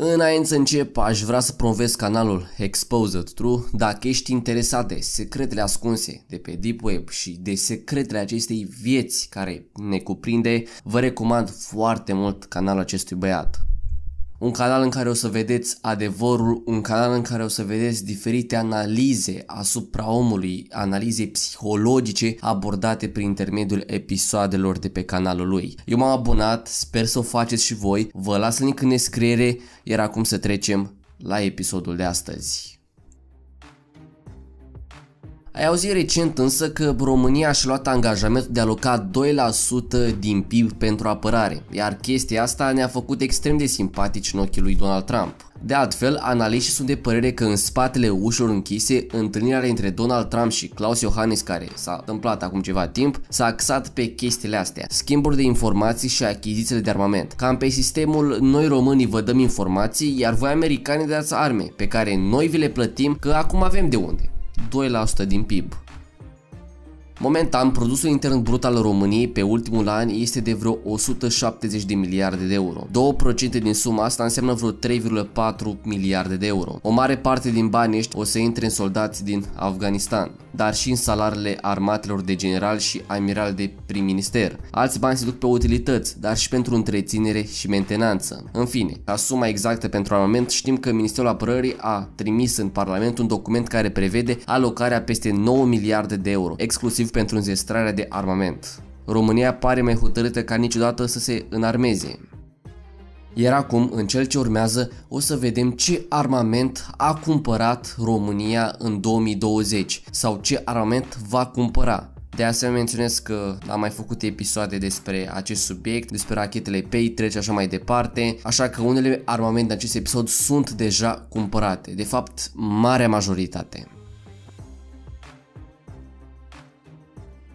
Înainte să încep, aș vrea să promovez canalul Exposed True. Dacă ești interesat de secretele ascunse de pe Deep Web și de secretele acestei vieți care ne cuprinde, vă recomand foarte mult canalul acestui băiat un canal în care o să vedeți adevărul, un canal în care o să vedeți diferite analize asupra omului, analize psihologice abordate prin intermediul episoadelor de pe canalul lui. Eu m-am abonat, sper să o faceți și voi, vă las link în descriere, iar acum să trecem la episodul de astăzi. Ai auzit recent însă că România și-a luat angajament de a aloca 2% din PIB pentru apărare, iar chestia asta ne-a făcut extrem de simpatici în ochii lui Donald Trump. De altfel, analiștii sunt de părere că în spatele ușor închise, întâlnirea dintre Donald Trump și Klaus Iohannis, care s-a întâmplat acum ceva timp, s-a axat pe chestiile astea, schimburi de informații și achizițiile de armament. Cam pe sistemul noi românii vă dăm informații, iar voi americani dați arme, pe care noi vi le plătim că acum avem de unde. 2% din PIB. Momentan, produsul intern brut al României pe ultimul an este de vreo 170 de miliarde de euro. 2% din suma asta înseamnă vreo 3,4 miliarde de euro. O mare parte din banii ăștia o să intre în soldați din Afganistan, dar și în salariile armatelor de general și amiral de prim-minister. Alți bani se duc pe utilități, dar și pentru întreținere și mentenanță. În fine, ca suma exactă pentru armament știm că Ministerul Apărării a trimis în Parlament un document care prevede alocarea peste 9 miliarde de euro, exclusiv motiv pentru înzestrarea de armament. România pare mai hotărâtă ca niciodată să se înarmeze. Iar acum, în cel ce urmează, o să vedem ce armament a cumpărat România în 2020 sau ce armament va cumpăra. De asemenea menționez că am mai făcut episoade despre acest subiect, despre rachetele Patriot și așa mai departe, așa că unele armamente din acest episod sunt deja cumpărate, de fapt marea majoritate.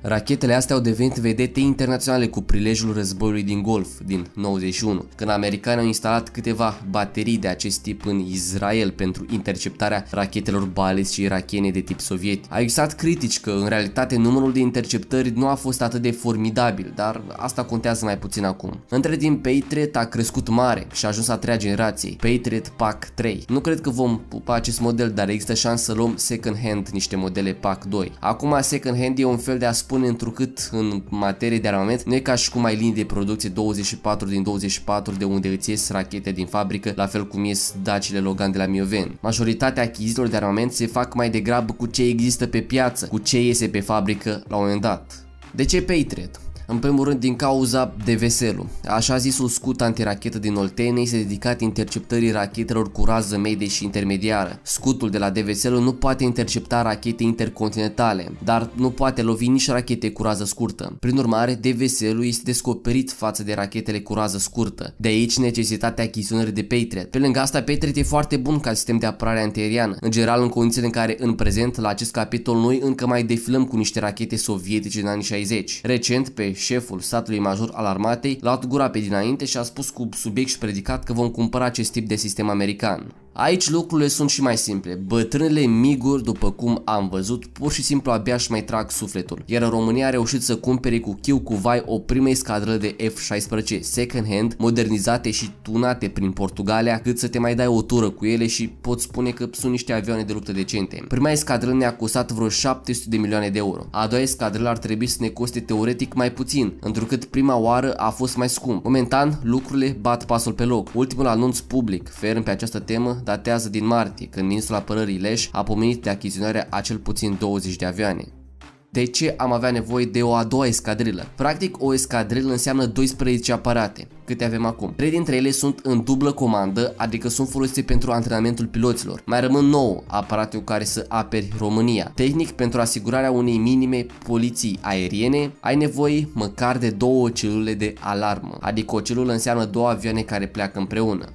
Rachetele astea au devenit vedete internaționale cu prilejul războiului din Golf din 91, când americanii au instalat câteva baterii de acest tip în Israel pentru interceptarea rachetelor bales și irachene de tip soviet. A existat critici că în realitate numărul de interceptări nu a fost atât de formidabil, dar asta contează mai puțin acum. Între timp, Patriot a crescut mare și a ajuns a treia generație, Patriot PAC 3. Nu cred că vom pupa acest model, dar există șansă să luăm second hand niște modele PAC 2. Acum second hand e un fel de a spune spune întrucât în materie de armament nu e ca și cum ai linii de producție 24 din 24 de unde îți ies rachete din fabrică, la fel cum ies dacile Logan de la Mioven. Majoritatea achizițiilor de armament se fac mai degrabă cu ce există pe piață, cu ce iese pe fabrică la un moment dat. De ce Patriot? În primul rând din cauza de veselu. Așa zisul scut antirachetă din Oltenei este dedicat interceptării rachetelor cu rază medie și intermediară. Scutul de la Deveselu nu poate intercepta rachete intercontinentale, dar nu poate lovi nici rachete cu rază scurtă. Prin urmare, Deveselu este descoperit față de rachetele cu rază scurtă. De aici necesitatea achiziționării de Patriot. Pe lângă asta, Patriot e foarte bun ca sistem de apărare antiaeriană, în general în condițiile în care în prezent la acest capitol noi încă mai defilăm cu niște rachete sovietice din anii 60. Recent, pe șeful statului major al armatei, l-a luat gura pe dinainte și a spus cu subiect și predicat că vom cumpăra acest tip de sistem american. Aici lucrurile sunt și mai simple. Bătrânele miguri, după cum am văzut, pur și simplu abia și mai trag sufletul. Iar România a reușit să cumpere cu chiu cu vai o primă escadră de F-16 second hand, modernizate și tunate prin Portugalia, cât să te mai dai o tură cu ele și pot spune că sunt niște avioane de luptă decente. Prima escadră ne-a costat vreo 700 de milioane de euro. A doua escadră ar trebui să ne coste teoretic mai puțin, întrucât prima oară a fost mai scump. Momentan, lucrurile bat pasul pe loc. Ultimul anunț public, ferm pe această temă, datează din martie, când insula Pânării Leș a pomenit de achiziționarea a cel puțin 20 de avioane. De ce am avea nevoie de o a doua escadrilă? Practic, o escadrilă înseamnă 12 aparate, câte avem acum. 3 dintre ele sunt în dublă comandă, adică sunt folosite pentru antrenamentul piloților. Mai rămân 9 aparate cu care să aperi România. Tehnic, pentru asigurarea unei minime poliții aeriene, ai nevoie măcar de două celule de alarmă, adică o celulă înseamnă două avioane care pleacă împreună.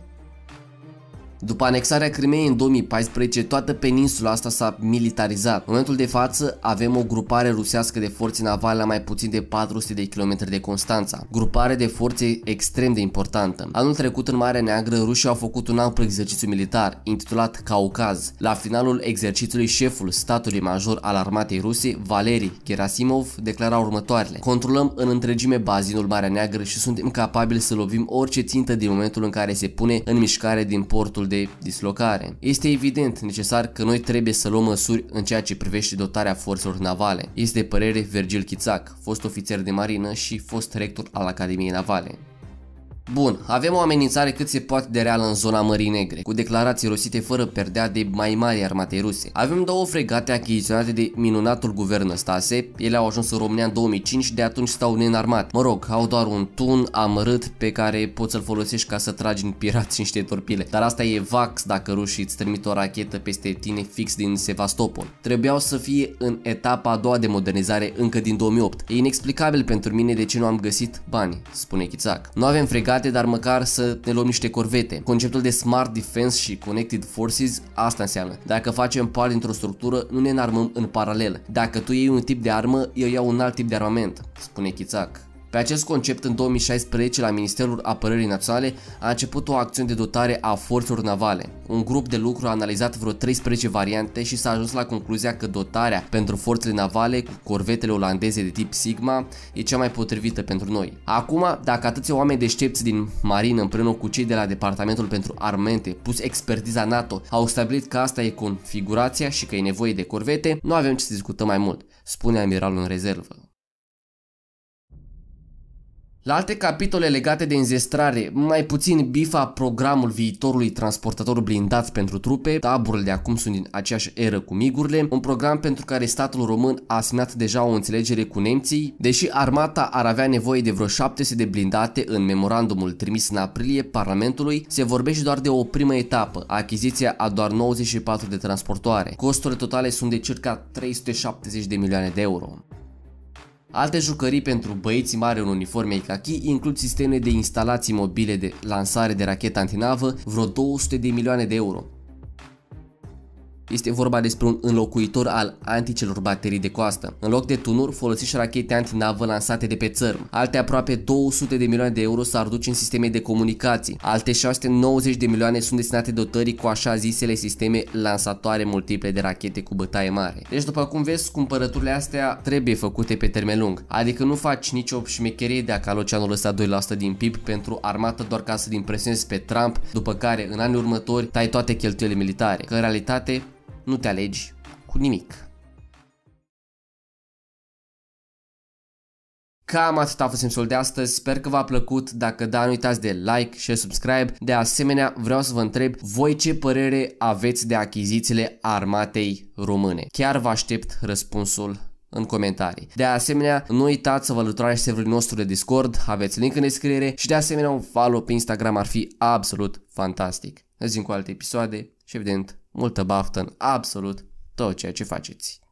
După anexarea Crimeei în 2014, toată peninsula asta s-a militarizat. În momentul de față avem o grupare rusească de forțe navale la mai puțin de 400 de km de Constanța. Grupare de forțe extrem de importantă. Anul trecut în Marea Neagră, rușii au făcut un amplu exercițiu militar, intitulat Caucaz. La finalul exercițiului, șeful statului major al armatei ruse, Valeri Gerasimov, declara următoarele. Controlăm în întregime bazinul Marea Neagră și suntem capabili să lovim orice țintă din momentul în care se pune în mișcare din portul de dislocare. Este evident necesar că noi trebuie să luăm măsuri în ceea ce privește dotarea forțelor navale. Este de părere Virgil Chițac, fost ofițer de marină și fost rector al Academiei Navale. Bun, avem o amenințare cât se poate de reală în zona Mării Negre, cu declarații rosite fără perdea de mai mari armate ruse. Avem două fregate achiziționate de minunatul guvern Stase, ele au ajuns în România în 2005 și de atunci stau nenarmat. Mă rog, au doar un tun amărât pe care poți să-l folosești ca să tragi în pirați și niște torpile, dar asta e vax dacă rușii îți trimit o rachetă peste tine fix din Sevastopol. Trebuiau să fie în etapa a doua de modernizare încă din 2008. E inexplicabil pentru mine de ce nu am găsit bani, spune Chițac. Nu avem fregate bogate, dar măcar să te luăm niște corvete. Conceptul de Smart Defense și Connected Forces asta înseamnă. Dacă facem parte dintr-o structură, nu ne înarmăm în paralel. Dacă tu iei un tip de armă, eu iau un alt tip de armament, spune Chițac. Pe acest concept, în 2016, la Ministerul Apărării Naționale a început o acțiune de dotare a forțelor navale. Un grup de lucru a analizat vreo 13 variante și s-a ajuns la concluzia că dotarea pentru forțele navale cu corvetele olandeze de tip Sigma e cea mai potrivită pentru noi. Acum, dacă atâția oameni deștepți din marină împreună cu cei de la Departamentul pentru Armente, plus expertiza NATO, au stabilit că asta e configurația și că e nevoie de corvete, nu avem ce să discutăm mai mult, spune amiralul în rezervă. La alte capitole legate de înzestrare, mai puțin bifa programul viitorului transportator blindat pentru trupe, taburile de acum sunt din aceeași eră cu migurile, un program pentru care statul român a semnat deja o înțelegere cu nemții, deși armata ar avea nevoie de vreo 700 de blindate în memorandumul trimis în aprilie Parlamentului, se vorbește doar de o primă etapă, achiziția a doar 94 de transportoare. Costurile totale sunt de circa 370 de milioane de euro. Alte jucării pentru băieții mari în uniforme Ikaki includ sisteme de instalații mobile de lansare de rachete antinavă, vreo 200 de milioane de euro, este vorba despre un înlocuitor al anticelor baterii de coastă. În loc de tunuri, folosiți rachete antinavă lansate de pe țărm. Alte aproape 200 de milioane de euro s-ar duce în sisteme de comunicații. Alte 690 de milioane sunt destinate dotării cu așa zisele sisteme lansatoare multiple de rachete cu bătaie mare. Deci după cum vezi, cumpărăturile astea trebuie făcute pe termen lung. Adică nu faci nicio șmecherie de a caloci anul ăsta 2% din PIB pentru armată doar ca să-l impresionezi pe Trump, după care în anii următori tai toate cheltuielile militare. Că în realitate nu te alegi cu nimic. Cam atât a fost episodul de astăzi, sper că v-a plăcut, dacă da nu uitați de like și subscribe. De asemenea vreau să vă întreb voi ce părere aveți de achizițiile armatei române. Chiar vă aștept răspunsul în comentarii. De asemenea, nu uitați să vă alăturați serverul nostru de Discord, aveți link în descriere și de asemenea un follow pe Instagram ar fi absolut fantastic. Ne zicem cu alte episoade și evident multă baftă în absolut tot ceea ce faceți.